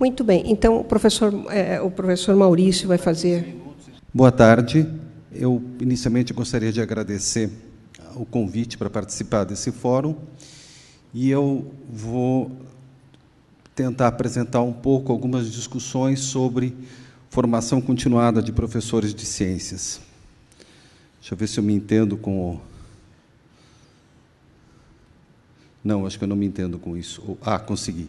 Muito bem. Então, o professor, é, o professor Maurício vai fazer. Boa tarde. Eu, inicialmente, gostaria de agradecer o convite para participar desse fórum. E eu vou tentar apresentar um pouco algumas discussões sobre formação continuada de professores de ciências. Deixa eu ver se eu me entendo com. O... Não, acho que eu não me entendo com isso. Ah, consegui.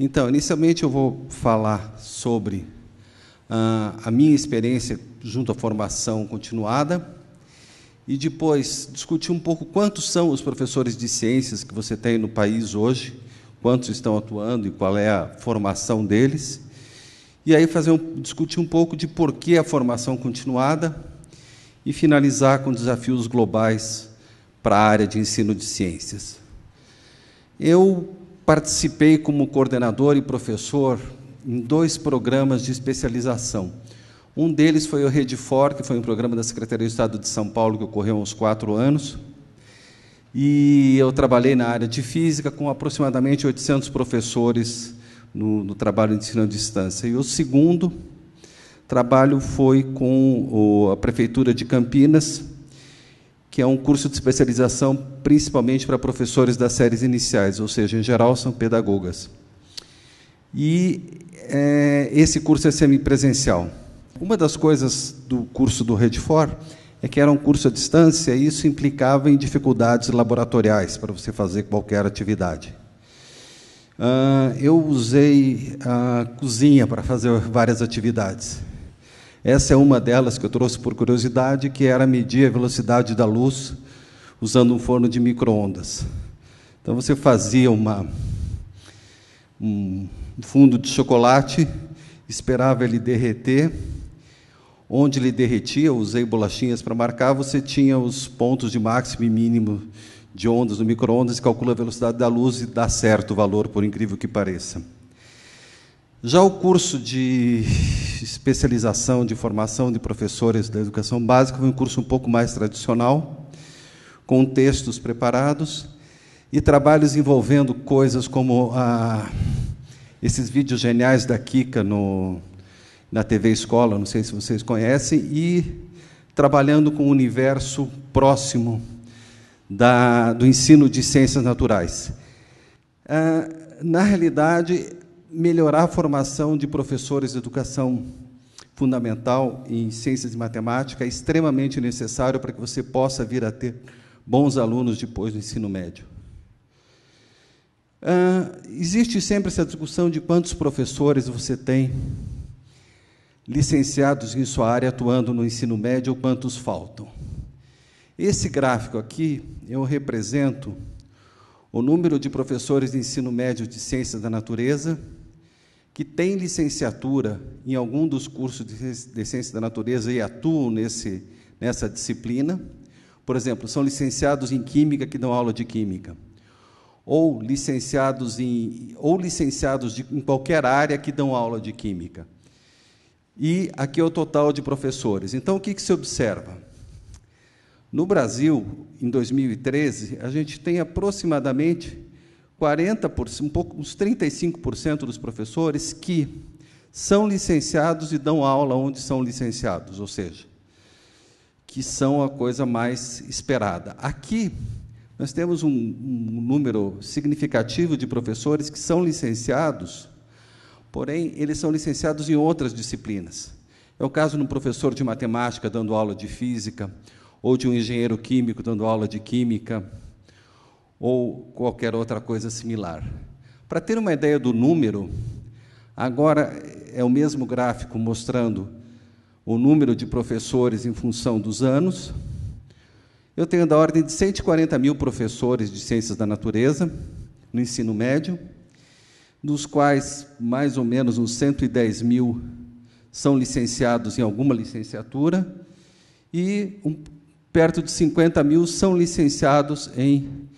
Então, inicialmente eu vou falar sobre uh, a minha experiência junto à formação continuada e depois discutir um pouco quantos são os professores de ciências que você tem no país hoje, quantos estão atuando e qual é a formação deles. E aí fazer um, discutir um pouco de por que a formação continuada e finalizar com desafios globais para a área de ensino de ciências. Eu participei como coordenador e professor em dois programas de especialização. Um deles foi o Rede For, que foi um programa da Secretaria de Estado de São Paulo que ocorreu há uns quatro anos. E eu trabalhei na área de física com aproximadamente 800 professores no, no trabalho de ensino à distância. E o segundo trabalho foi com a Prefeitura de Campinas, que é um curso de especialização principalmente para professores das séries iniciais, ou seja, em geral são pedagogas. E é, esse curso é semipresencial. Uma das coisas do curso do Redfor é que era um curso à distância e isso implicava em dificuldades laboratoriais para você fazer qualquer atividade. Uh, eu usei a cozinha para fazer várias atividades. Essa é uma delas que eu trouxe por curiosidade, que era medir a velocidade da luz usando um forno de microondas. Então você fazia uma, um fundo de chocolate, esperava ele derreter. Onde ele derretia, usei bolachinhas para marcar, você tinha os pontos de máximo e mínimo de ondas no microondas, calcula a velocidade da luz e dá certo o valor, por incrível que pareça. Já o curso de especialização de formação de professores da educação básica, foi um curso um pouco mais tradicional, com textos preparados e trabalhos envolvendo coisas como ah, esses vídeos geniais da Kika no, na TV Escola, não sei se vocês conhecem, e trabalhando com o um universo próximo da, do ensino de ciências naturais. Ah, na realidade, melhorar a formação de professores de educação fundamental em ciências e matemática é extremamente necessário para que você possa vir a ter bons alunos depois do ensino médio. Ah, existe sempre essa discussão de quantos professores você tem licenciados em sua área atuando no ensino médio, ou quantos faltam. Esse gráfico aqui, eu represento o número de professores de ensino médio de ciências da natureza, que têm licenciatura em algum dos cursos de ciência da natureza e atuam nesse, nessa disciplina, por exemplo, são licenciados em química que dão aula de química, ou licenciados em ou licenciados de, em qualquer área que dão aula de química. E aqui é o total de professores. Então, o que, que se observa? No Brasil, em 2013, a gente tem aproximadamente 40%, um pouco, uns 35% dos professores que são licenciados e dão aula onde são licenciados, ou seja, que são a coisa mais esperada. Aqui, nós temos um, um número significativo de professores que são licenciados, porém, eles são licenciados em outras disciplinas. É o caso de um professor de matemática dando aula de física, ou de um engenheiro químico dando aula de química ou qualquer outra coisa similar. Para ter uma ideia do número, agora é o mesmo gráfico mostrando o número de professores em função dos anos. Eu tenho da ordem de 140 mil professores de ciências da natureza no ensino médio, dos quais mais ou menos uns 110 mil são licenciados em alguma licenciatura e um, perto de 50 mil são licenciados em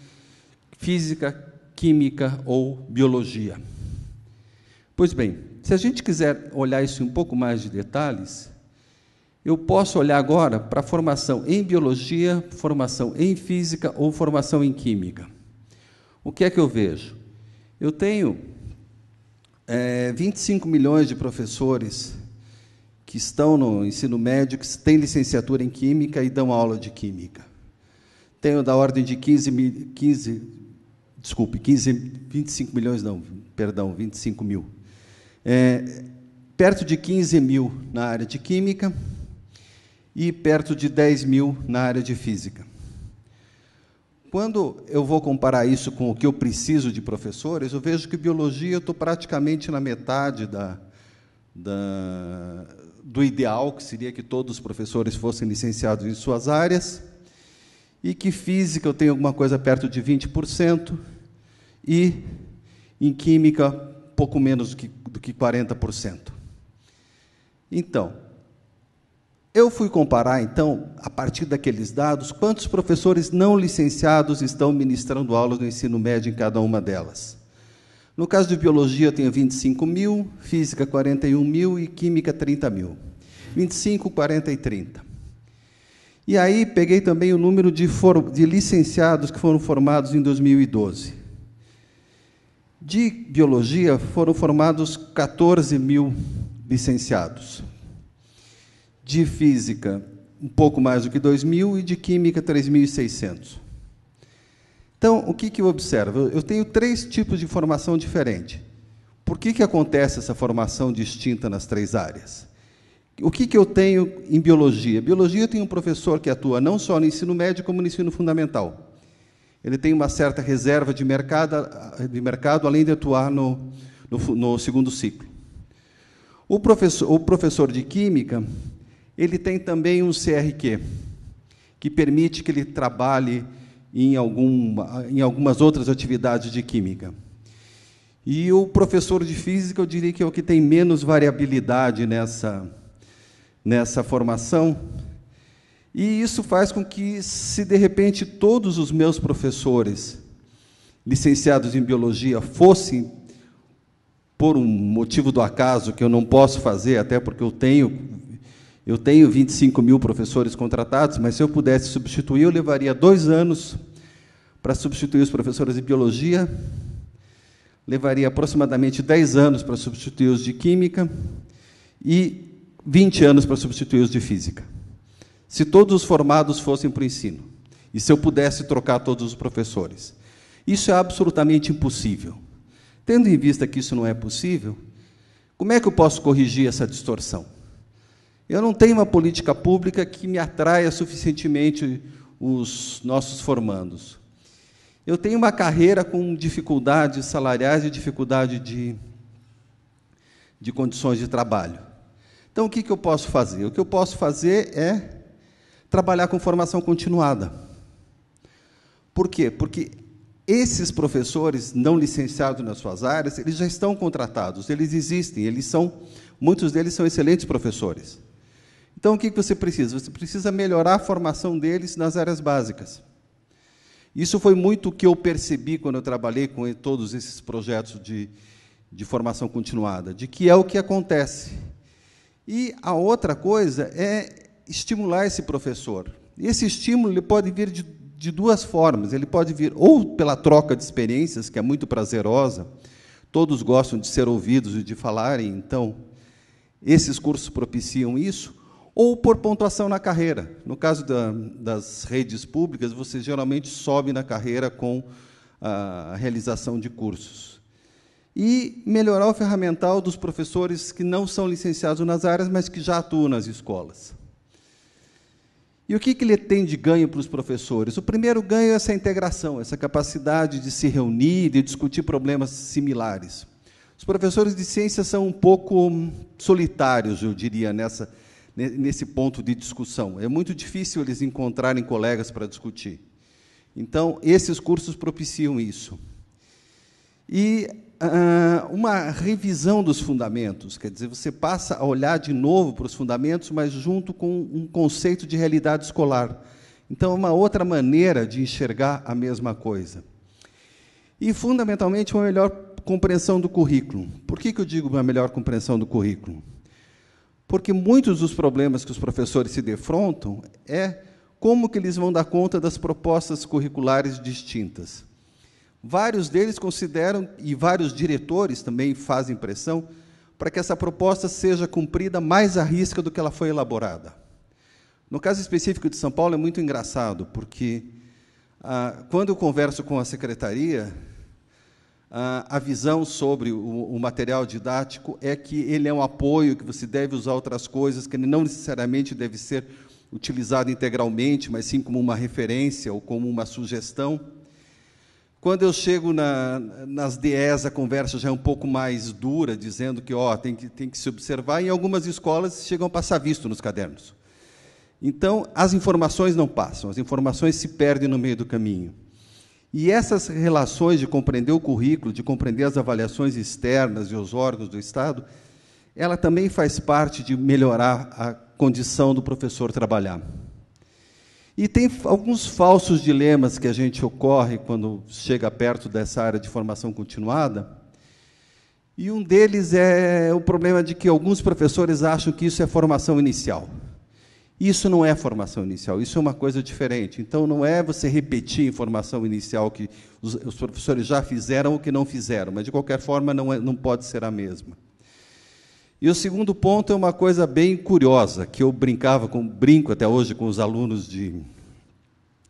física, química ou biologia. Pois bem, se a gente quiser olhar isso em um pouco mais de detalhes, eu posso olhar agora para formação em biologia, formação em física ou formação em química. O que é que eu vejo? Eu tenho é, 25 milhões de professores que estão no ensino médio, que têm licenciatura em química e dão aula de química. Tenho da ordem de 15, 15 desculpe, 15, 25 milhões, não, perdão, 25 mil. É, perto de 15 mil na área de química e perto de 10 mil na área de física. Quando eu vou comparar isso com o que eu preciso de professores, eu vejo que biologia eu estou praticamente na metade da, da, do ideal, que seria que todos os professores fossem licenciados em suas áreas e que física eu tenho alguma coisa perto de 20%, e em química, pouco menos do que, do que 40%. Então, eu fui comparar, então, a partir daqueles dados, quantos professores não licenciados estão ministrando aulas no ensino médio em cada uma delas. No caso de biologia, eu tenho 25 mil, física, 41 mil e química, 30 mil. 25, 40 e 30. E aí peguei também o número de, de licenciados que foram formados em 2012. De biologia foram formados 14 mil licenciados. De física, um pouco mais do que 2 mil, e de química, 3.600. Então, o que, que eu observo? Eu tenho três tipos de formação diferente. Por que, que acontece essa formação distinta nas três áreas? O que, que eu tenho em biologia? Biologia tem um professor que atua não só no ensino médio, como no ensino fundamental. Ele tem uma certa reserva de mercado, de mercado além de atuar no, no, no segundo ciclo. O professor, o professor de Química, ele tem também um CRQ, que permite que ele trabalhe em, em algumas outras atividades de Química. E o professor de Física, eu diria que é o que tem menos variabilidade nessa nessa formação. E isso faz com que, se de repente todos os meus professores licenciados em biologia fossem, por um motivo do acaso que eu não posso fazer, até porque eu tenho eu tenho 25 mil professores contratados, mas se eu pudesse substituir, eu levaria dois anos para substituir os professores de biologia, levaria aproximadamente 10 anos para substituir os de química, e 20 anos para substituir os de física. Se todos os formados fossem para o ensino, e se eu pudesse trocar todos os professores, isso é absolutamente impossível. Tendo em vista que isso não é possível, como é que eu posso corrigir essa distorção? Eu não tenho uma política pública que me atraia suficientemente os nossos formandos. Eu tenho uma carreira com dificuldades salariais e dificuldade de, de condições de trabalho. Então, o que, que eu posso fazer? O que eu posso fazer é trabalhar com formação continuada. Por quê? Porque esses professores não licenciados nas suas áreas, eles já estão contratados, eles existem, eles são, muitos deles são excelentes professores. Então, o que você precisa? Você precisa melhorar a formação deles nas áreas básicas. Isso foi muito o que eu percebi quando eu trabalhei com todos esses projetos de, de formação continuada, de que é o que acontece. E a outra coisa é estimular esse professor. Esse estímulo ele pode vir de, de duas formas. Ele pode vir ou pela troca de experiências, que é muito prazerosa. Todos gostam de ser ouvidos e de falarem, então esses cursos propiciam isso, ou por pontuação na carreira. No caso da, das redes públicas, você geralmente sobe na carreira com a realização de cursos e melhorar o ferramental dos professores que não são licenciados nas áreas, mas que já atuam nas escolas. E o que, que ele tem de ganho para os professores? O primeiro ganho é essa integração, essa capacidade de se reunir, de discutir problemas similares. Os professores de ciência são um pouco solitários, eu diria, nessa, nesse ponto de discussão. É muito difícil eles encontrarem colegas para discutir. Então, esses cursos propiciam isso. E ah, uma revisão dos fundamentos, quer dizer, você passa a olhar de novo para os fundamentos, mas junto com um conceito de realidade escolar. Então, é uma outra maneira de enxergar a mesma coisa. E, fundamentalmente, uma melhor compreensão do currículo. Por que, que eu digo uma melhor compreensão do currículo? Porque muitos dos problemas que os professores se defrontam é como que eles vão dar conta das propostas curriculares distintas. Vários deles consideram, e vários diretores também fazem pressão, para que essa proposta seja cumprida mais à risca do que ela foi elaborada. No caso específico de São Paulo, é muito engraçado, porque ah, quando eu converso com a secretaria, ah, a visão sobre o, o material didático é que ele é um apoio, que você deve usar outras coisas, que ele não necessariamente deve ser utilizado integralmente, mas sim como uma referência ou como uma sugestão. Quando eu chego na, nas DEs, a conversa já é um pouco mais dura, dizendo que ó, tem, que tem que se observar, e algumas escolas chegam a passar visto nos cadernos. Então, as informações não passam, as informações se perdem no meio do caminho. E essas relações de compreender o currículo, de compreender as avaliações externas e os órgãos do Estado, ela também faz parte de melhorar a condição do professor trabalhar. E tem alguns falsos dilemas que a gente ocorre quando chega perto dessa área de formação continuada. E um deles é o problema de que alguns professores acham que isso é formação inicial. Isso não é formação inicial, isso é uma coisa diferente. Então, não é você repetir informação inicial que os, professores já fizeram ou que não fizeram, mas, de qualquer forma, não, é, não pode ser a mesma. E o segundo ponto é uma coisa bem curiosa, que eu brincava com, brinco até hoje com os alunos de,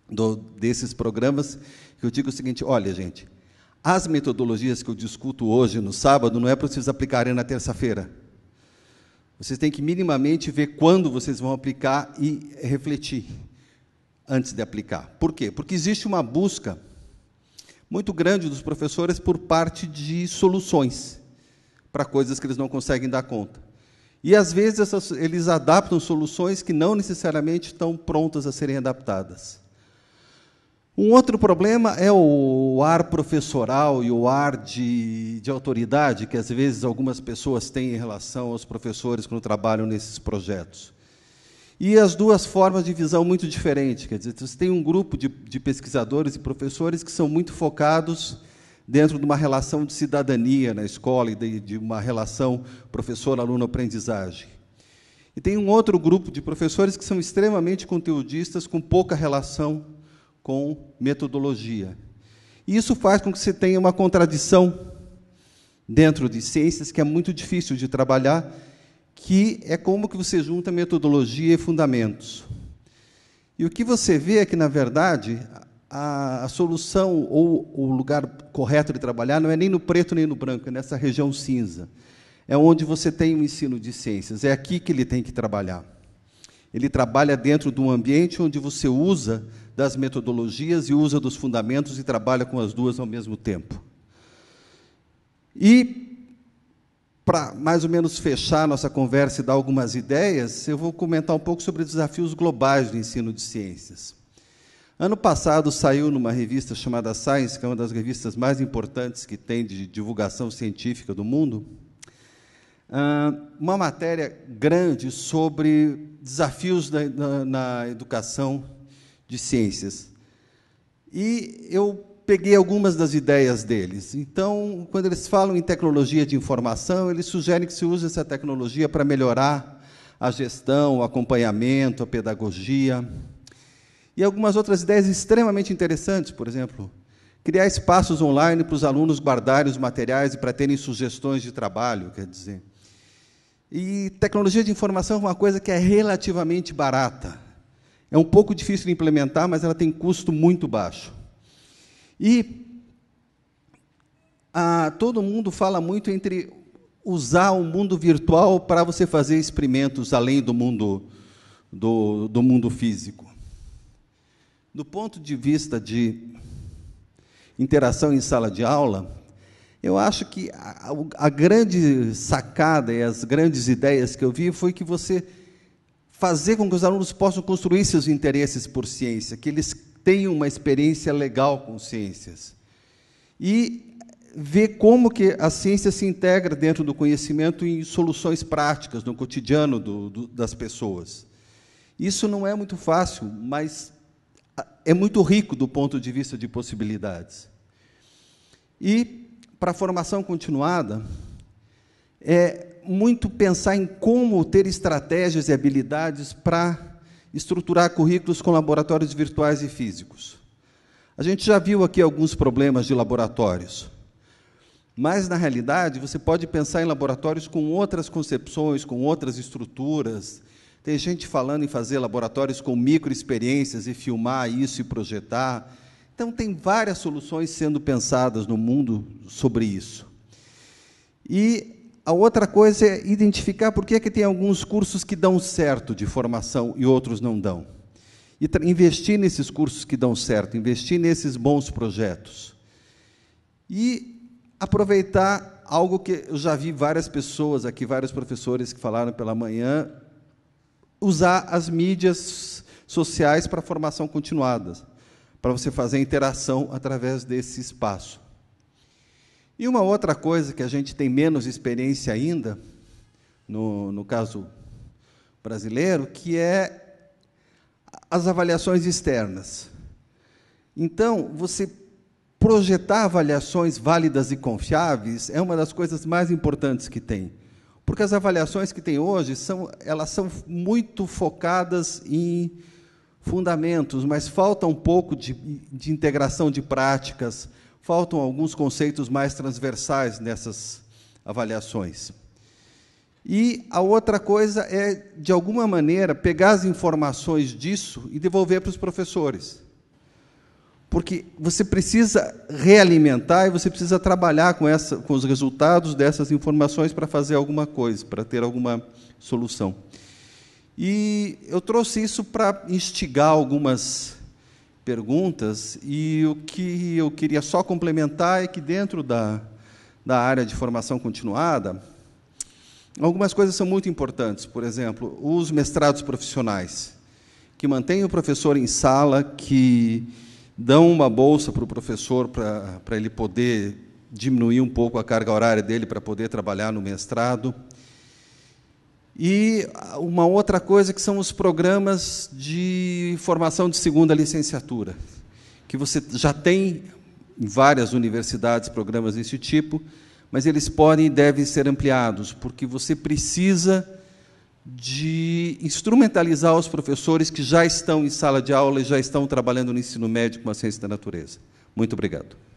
do, desses programas, que eu digo o seguinte: olha, gente, as metodologias que eu discuto hoje, no sábado, não é para vocês aplicarem na terça-feira. Vocês têm que minimamente ver quando vocês vão aplicar e refletir antes de aplicar. Por quê? Porque existe uma busca muito grande dos professores por parte de soluções para coisas que eles não conseguem dar conta. E às vezes essas, eles adaptam soluções que não necessariamente estão prontas a serem adaptadas. Um outro problema é o ar professoral e o ar de, de autoridade que às vezes algumas pessoas têm em relação aos professores quando trabalham nesses projetos. E as duas formas de visão muito diferentes. Quer dizer, você tem um grupo de, de pesquisadores e professores que são muito focados dentro de uma relação de cidadania na escola e de, de uma relação professor-aluno-aprendizagem. E tem um outro grupo de professores que são extremamente conteudistas, com pouca relação com metodologia. E isso faz com que se tenha uma contradição dentro de ciências que é muito difícil de trabalhar, que é como que você junta metodologia e fundamentos. E o que você vê é que, na verdade, a, a solução ou o lugar correto de trabalhar não é nem no preto nem no branco, é nessa região cinza. É onde você tem o ensino de ciências, é aqui que ele tem que trabalhar. Ele trabalha dentro de um ambiente onde você usa das metodologias e usa dos fundamentos e trabalha com as duas ao mesmo tempo. E, para mais ou menos fechar nossa conversa e dar algumas ideias, eu vou comentar um pouco sobre desafios globais do ensino de ciências. Ano passado saiu numa revista chamada Science, que é uma das revistas mais importantes que tem de divulgação científica do mundo, ah, uma matéria grande sobre desafios na, na, na educação de ciências. E eu peguei algumas das ideias deles. Então, quando eles falam em tecnologia de informação, eles sugerem que se use essa tecnologia para melhorar a gestão, o acompanhamento, a pedagogia. E algumas outras ideias extremamente interessantes, por exemplo, criar espaços online para os alunos guardarem os materiais e para terem sugestões de trabalho, quer dizer. E tecnologia de informação é uma coisa que é relativamente barata. É um pouco difícil de implementar, mas ela tem custo muito baixo. E todo mundo fala muito entre usar o mundo virtual para você fazer experimentos além do mundo do, do mundo físico. Do ponto de vista de interação em sala de aula, eu acho que a, a, grande sacada e as grandes ideias que eu vi foi que você fazer com que os alunos possam construir seus interesses por ciência, que eles tenham uma experiência legal com ciências. E ver como que a ciência se integra dentro do conhecimento em soluções práticas, no cotidiano do, do, das pessoas. Isso não é muito fácil, mas é muito rico do ponto de vista de possibilidades. E para a formação continuada, é muito pensar em como ter estratégias e habilidades para estruturar currículos com laboratórios virtuais e físicos. A gente já viu aqui alguns problemas de laboratórios. Mas, na realidade, você pode pensar em laboratórios com outras concepções, com outras estruturas, tem gente falando em fazer laboratórios com microexperiências e filmar isso e projetar. Então, tem várias soluções sendo pensadas no mundo sobre isso. E a outra coisa é identificar por que, é que tem alguns cursos que dão certo de formação e outros não dão. E investir nesses cursos que dão certo, investir nesses bons projetos. E aproveitar algo que eu já vi várias pessoas aqui, vários professores que falaram pela manhã, usar as mídias sociais para formação continuada, para você fazer interação através desse espaço. E uma outra coisa que a gente tem menos experiência ainda, no, no caso brasileiro, que é as avaliações externas. Então, você projetar avaliações válidas e confiáveis é uma das coisas mais importantes que tem. Porque as avaliações que tem hoje são, elas são muito focadas em fundamentos, mas falta um pouco de, de integração de práticas, faltam alguns conceitos mais transversais nessas avaliações. E a outra coisa é, de alguma maneira, pegar as informações disso e devolver para os professores porque você precisa realimentar e você precisa trabalhar com, essa, com os resultados dessas informações para fazer alguma coisa, para ter alguma solução. E eu trouxe isso para instigar algumas perguntas, e o que eu queria só complementar é que, dentro da, da área de formação continuada, algumas coisas são muito importantes. Por exemplo, os mestrados profissionais, que mantêm o professor em sala, que dão uma bolsa para o professor para, para ele poder diminuir um pouco a carga horária dele para poder trabalhar no mestrado. E uma outra coisa que são os programas de formação de segunda licenciatura, que você já tem em várias universidades programas desse tipo, mas eles podem e devem ser ampliados, porque você precisa de instrumentalizar os professores que já estão em sala de aula e já estão trabalhando no ensino médio com a ciência da natureza. Muito obrigado.